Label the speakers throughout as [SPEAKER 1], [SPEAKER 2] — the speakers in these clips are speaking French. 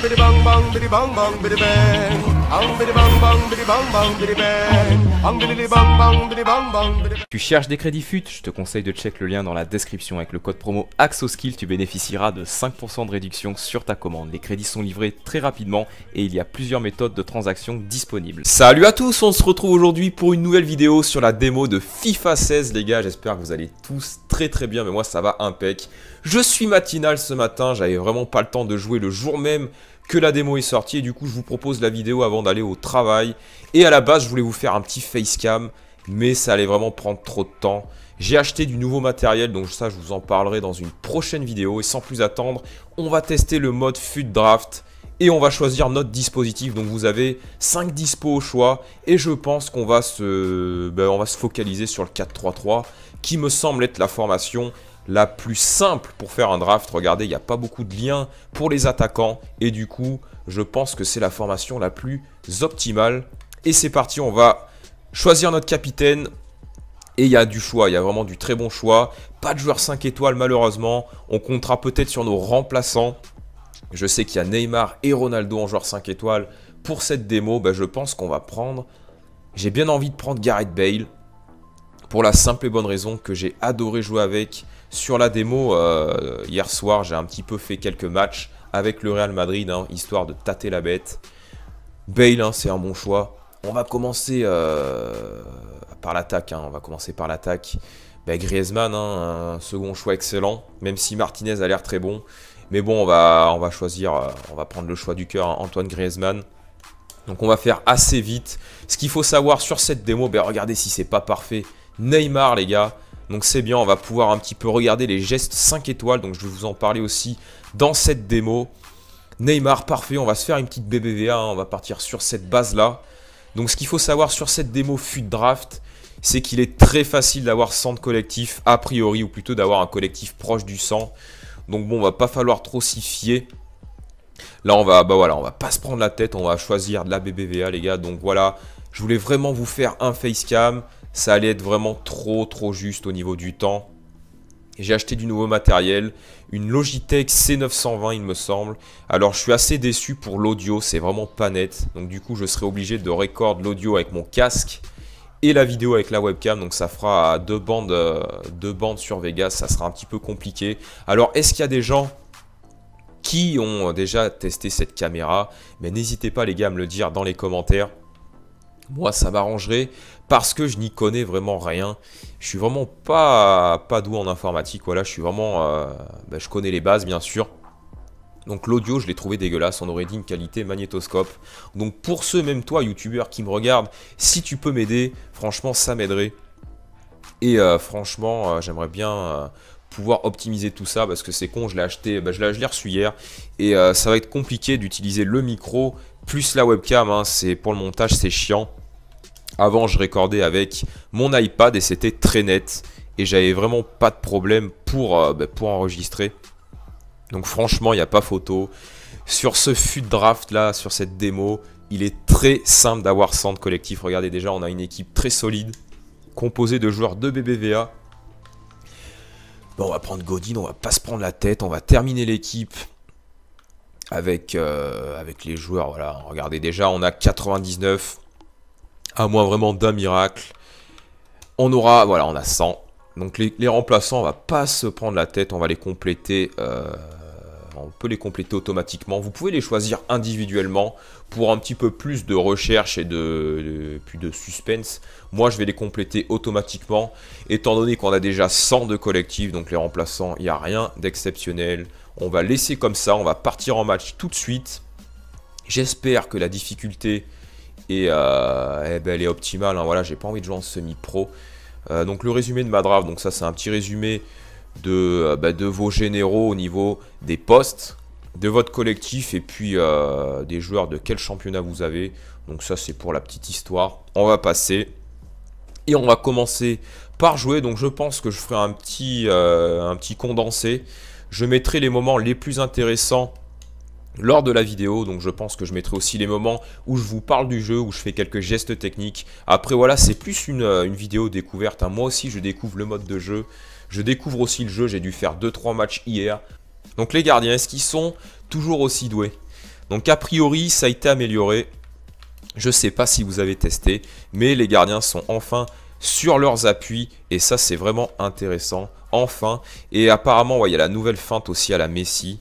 [SPEAKER 1] Bidi bang bang, bidi bang bang, bidi bang. Tu cherches des crédits FUT Je te conseille de check le lien dans la description. Avec le code promo AXOSKILL, tu bénéficieras de 5% de réduction sur ta commande. Les crédits sont livrés très rapidement et il y a plusieurs méthodes de transaction disponibles. Salut à tous, on se retrouve aujourd'hui pour une nouvelle vidéo sur la démo de FIFA 16. Les gars, j'espère que vous allez tous très très bien, mais moi ça va impec. Je suis matinal ce matin, j'avais vraiment pas le temps de jouer le jour même que la démo est sortie et du coup je vous propose la vidéo avant d'aller au travail. Et à la base je voulais vous faire un petit cam mais ça allait vraiment prendre trop de temps. J'ai acheté du nouveau matériel donc ça je vous en parlerai dans une prochaine vidéo et sans plus attendre on va tester le mode fut draft et on va choisir notre dispositif. Donc vous avez 5 dispos au choix et je pense qu'on va, se... Ben, va se focaliser sur le 4-3-3 qui me semble être la formation la plus simple pour faire un draft. Regardez, il n'y a pas beaucoup de liens pour les attaquants. Et du coup, je pense que c'est la formation la plus optimale. Et c'est parti, on va choisir notre capitaine. Et il y a du choix, il y a vraiment du très bon choix. Pas de joueur 5 étoiles malheureusement. On comptera peut-être sur nos remplaçants. Je sais qu'il y a Neymar et Ronaldo en joueur 5 étoiles. Pour cette démo, ben, je pense qu'on va prendre... J'ai bien envie de prendre Gareth Bale pour la simple et bonne raison que j'ai adoré jouer avec. Sur la démo, euh, hier soir, j'ai un petit peu fait quelques matchs avec le Real Madrid, hein, histoire de tâter la bête. Bale, hein, c'est un bon choix. On va commencer euh, par l'attaque, hein. on va commencer par l'attaque. Ben, Griezmann, un second choix excellent, même si Martinez a l'air très bon. Mais bon, on va, on va choisir, euh, on va prendre le choix du cœur, Antoine Griezmann. Donc on va faire assez vite. Ce qu'il faut savoir sur cette démo, ben regardez si c'est pas parfait. Neymar, les gars. Donc c'est bien, on va pouvoir un petit peu regarder les gestes 5 étoiles. Donc je vais vous en parler aussi dans cette démo. Neymar, parfait, on va se faire une petite BBVA, hein. on va partir sur cette base-là. Donc ce qu'il faut savoir sur cette démo fut draft, c'est qu'il est très facile d'avoir 100 de collectif, a priori, ou plutôt d'avoir un collectif proche du 100. Donc bon, on va pas falloir trop s'y fier. Là, on va, bah voilà, on va pas se prendre la tête, on va choisir de la BBVA, les gars. Donc voilà, je voulais vraiment vous faire un facecam ça allait être vraiment trop trop juste au niveau du temps. J'ai acheté du nouveau matériel, une Logitech C920 il me semble. Alors je suis assez déçu pour l'audio, c'est vraiment pas net. Donc du coup je serai obligé de recorder l'audio avec mon casque et la vidéo avec la webcam. Donc ça fera deux bandes, euh, deux bandes sur Vegas, ça sera un petit peu compliqué. Alors est-ce qu'il y a des gens qui ont déjà testé cette caméra Mais n'hésitez pas les gars à me le dire dans les commentaires. Moi ça m'arrangerait parce que je n'y connais vraiment rien. Je suis vraiment pas, doué en informatique, voilà, je suis vraiment... Euh, bah, je connais les bases, bien sûr. Donc l'audio, je l'ai trouvé dégueulasse, on aurait dit une qualité magnétoscope. Donc pour ceux, même toi, youtubeur qui me regardent, si tu peux m'aider, franchement, ça m'aiderait. Et euh, franchement, euh, j'aimerais bien pouvoir optimiser tout ça parce que c'est con, je l'ai acheté, bah, je l'ai reçu hier et ça va être compliqué d'utiliser le micro plus la webcam, hein, c'est pour le montage c'est chiant. Avant, je recordais avec mon iPad et c'était très net. Et j'avais vraiment pas de problème pour, euh, bah, pour enregistrer. Donc franchement, il n'y a pas photo. Sur ce fut draft là, sur cette démo, il est très simple d'avoir centre collectif. Regardez déjà, on a une équipe très solide, composée de joueurs de BBVA. Bon, on va prendre Godin, on va pas se prendre la tête, on va terminer l'équipe avec, euh, avec les joueurs. Voilà, regardez déjà, on a 99, à moins vraiment d'un miracle. On aura, voilà, on a 100. Donc les, remplaçants, on va pas se prendre la tête, on va les compléter. Euh, on peut les compléter automatiquement. Vous pouvez les choisir individuellement pour un petit peu plus de recherche et de, plus de suspense. Moi, je vais les compléter automatiquement, étant donné qu'on a déjà 100 de collectif. donc les remplaçants, il n'y a rien d'exceptionnel. On va laisser comme ça, on va partir en match tout de suite. J'espère que la difficulté et, euh, eh ben, elle est optimale. Hein. voilà, j'ai pas envie de jouer en semi-pro. Euh, donc le résumé de ma draft, donc ça c'est un petit résumé de, euh, bah, vos généraux au niveau des postes, de votre collectif et puis des joueurs de quel championnat vous avez. Donc ça c'est pour la petite histoire. On va passer et on va commencer par jouer. Donc je pense que je ferai un petit, un petit condensé. Je mettrai les moments les plus intéressants lors de la vidéo, donc je pense que je mettrai aussi les moments où je vous parle du jeu, où je fais quelques gestes techniques. Après voilà, c'est plus une, euh, vidéo découverte, hein. moi aussi je découvre le mode de jeu, je découvre aussi le jeu, j'ai dû faire 2-3 matchs hier. Donc les gardiens, est-ce qu'ils sont toujours aussi doués Donc a priori, ça a été amélioré, je sais pas si vous avez testé, mais les gardiens sont enfin sur leurs appuis et ça c'est vraiment intéressant, enfin. Et apparemment, il y a la nouvelle feinte aussi à la Messi,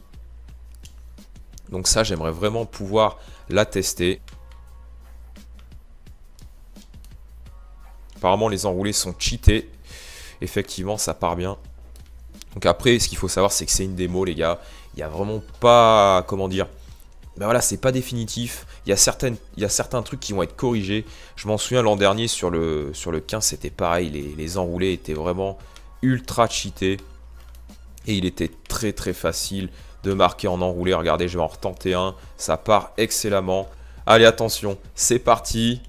[SPEAKER 1] donc ça, j'aimerais vraiment pouvoir la tester. Apparemment, les enroulés sont cheatés. Effectivement, ça part bien. Donc après, ce qu'il faut savoir, c'est que c'est une démo, les gars. Il n'y a vraiment pas, comment dire... Ben voilà, c'est pas définitif. Il y, a certaines, il certains trucs qui vont être corrigés. Je m'en souviens l'an dernier sur le, sur le 15, c'était pareil. Les, les enroulés étaient vraiment ultra cheatés. Et il était très très facile de marquer en enroulé. Regardez, je vais en retenter un. Ça part excellemment. Allez, attention, c'est parti.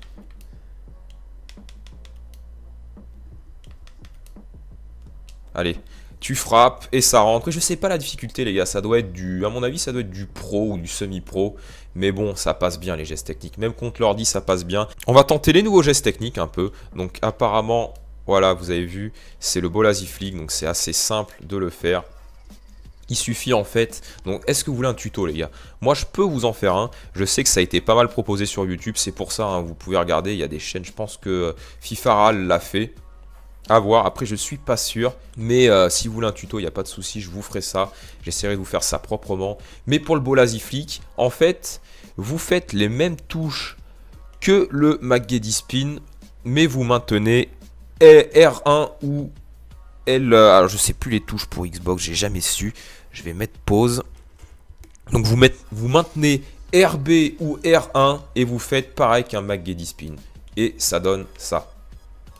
[SPEAKER 1] Allez, tu frappes et ça rentre. Je sais pas la difficulté, les gars. Ça doit être du, à mon avis, ça doit être du pro ou du semi-pro. Mais bon, ça passe bien les gestes techniques. Même contre l'ordi, ça passe bien. On va tenter les nouveaux gestes techniques un peu. Donc apparemment, voilà, vous avez vu, c'est le flick. Donc c'est assez simple de le faire il suffit en fait. Donc est-ce que vous voulez un tuto les gars Moi je peux vous en faire un, je sais que ça a été pas mal proposé sur YouTube, c'est pour ça, hein, vous pouvez regarder, il y a des chaînes, je pense que euh, Fifaral l'a fait, à voir. Après, je suis pas sûr. Mais euh, si vous voulez un tuto, il n'y a pas de souci. Je vous ferai ça. J'essaierai de vous faire ça proprement. Mais pour le Bolazi en fait, vous faites les mêmes touches que le MacGeddy Spin. Mais vous maintenez R1 ou L. Euh, alors, je sais plus les touches pour Xbox. J'ai jamais su. Je vais mettre pause. Donc vous, vous maintenez RB ou R1 et vous faites pareil qu'un McGeddy spin. Et ça donne ça.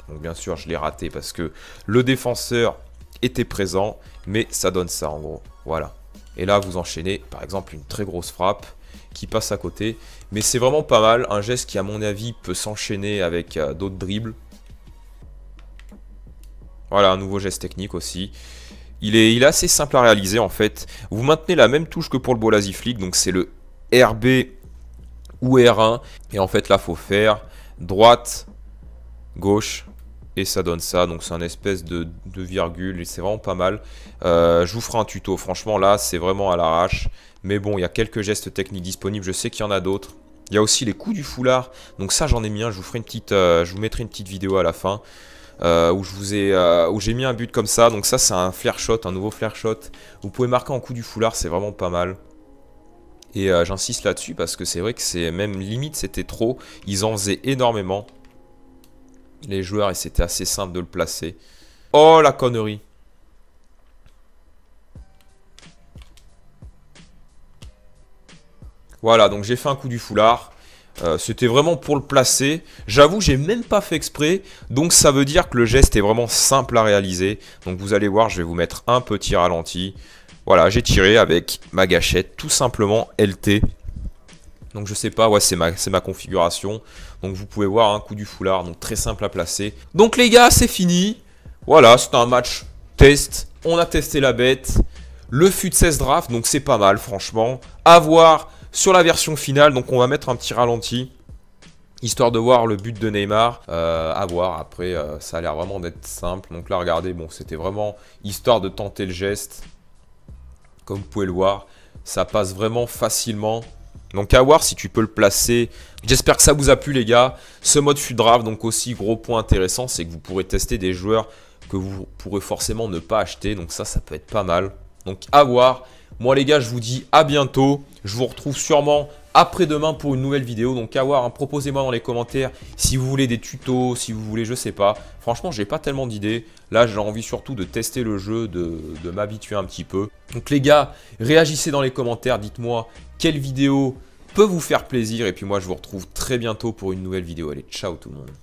[SPEAKER 1] Donc bien sûr, je l'ai raté parce que le défenseur était présent, mais ça donne ça en gros. Voilà. Et là, vous enchaînez par exemple une très grosse frappe qui passe à côté. Mais c'est vraiment pas mal, un geste qui à mon avis peut s'enchaîner avec euh, d'autres dribbles. Voilà, un nouveau geste technique aussi. Il est, assez simple à réaliser en fait. Vous maintenez la même touche que pour le bolaziflick, donc c'est le RB ou R1. Et en fait là, faut faire droite, gauche, et ça donne ça. Donc c'est un espèce de, virgule et c'est vraiment pas mal. Euh, je vous ferai un tuto. Franchement là, c'est vraiment à l'arrache. Mais bon, il y a quelques gestes techniques disponibles. Je sais qu'il y en a d'autres. Il y a aussi les coups du foulard. Donc ça, j'en ai mis un. Je vous ferai une petite, euh, je vous mettrai une petite vidéo à la fin. Euh, où je vous ai, euh, où j'ai mis un but comme ça. Donc ça, c'est un flare shot, un nouveau flare shot. Vous pouvez marquer en coup du foulard, c'est vraiment pas mal. Et euh, j'insiste là-dessus parce que c'est vrai que c'est même limite, c'était trop. Ils en faisaient énormément les joueurs et c'était assez simple de le placer. Oh la connerie Voilà, donc j'ai fait un coup du foulard. Euh, c'était vraiment pour le placer. J'avoue, j'ai même pas fait exprès. Donc ça veut dire que le geste est vraiment simple à réaliser. Donc vous allez voir, je vais vous mettre un petit ralenti. Voilà, j'ai tiré avec ma gâchette, tout simplement LT. Donc je sais pas, ouais c'est ma, ma, configuration. Donc vous pouvez voir un hein, coup du foulard, donc très simple à placer. Donc les gars, c'est fini. Voilà, c'était un match test. On a testé la bête. Le fut 16 draft, donc c'est pas mal franchement. Avoir. voir sur la version finale. Donc on va mettre un petit ralenti histoire de voir le but de Neymar, A euh, voir, après euh, ça a l'air vraiment d'être simple, donc là regardez, bon c'était vraiment histoire de tenter le geste, comme vous pouvez le voir, ça passe vraiment facilement, donc à voir si tu peux le placer. J'espère que ça vous a plu les gars. Ce mode fut draft, donc aussi gros point intéressant, c'est que vous pourrez tester des joueurs que vous pourrez forcément ne pas acheter. Donc ça, ça peut être pas mal. Donc à voir. Moi les gars, je vous dis à bientôt. Je vous retrouve sûrement après-demain pour une nouvelle vidéo. Donc à voir, hein, proposez-moi dans les commentaires si vous voulez des tutos, si vous voulez, je sais pas. Franchement, j'ai pas tellement d'idées. Là, j'ai envie surtout de tester le jeu, de, de m'habituer un petit peu. Donc les gars, réagissez dans les commentaires, dites-moi quelle vidéo peut vous faire plaisir. Et puis moi, je vous retrouve très bientôt pour une nouvelle vidéo. Allez, ciao tout le monde.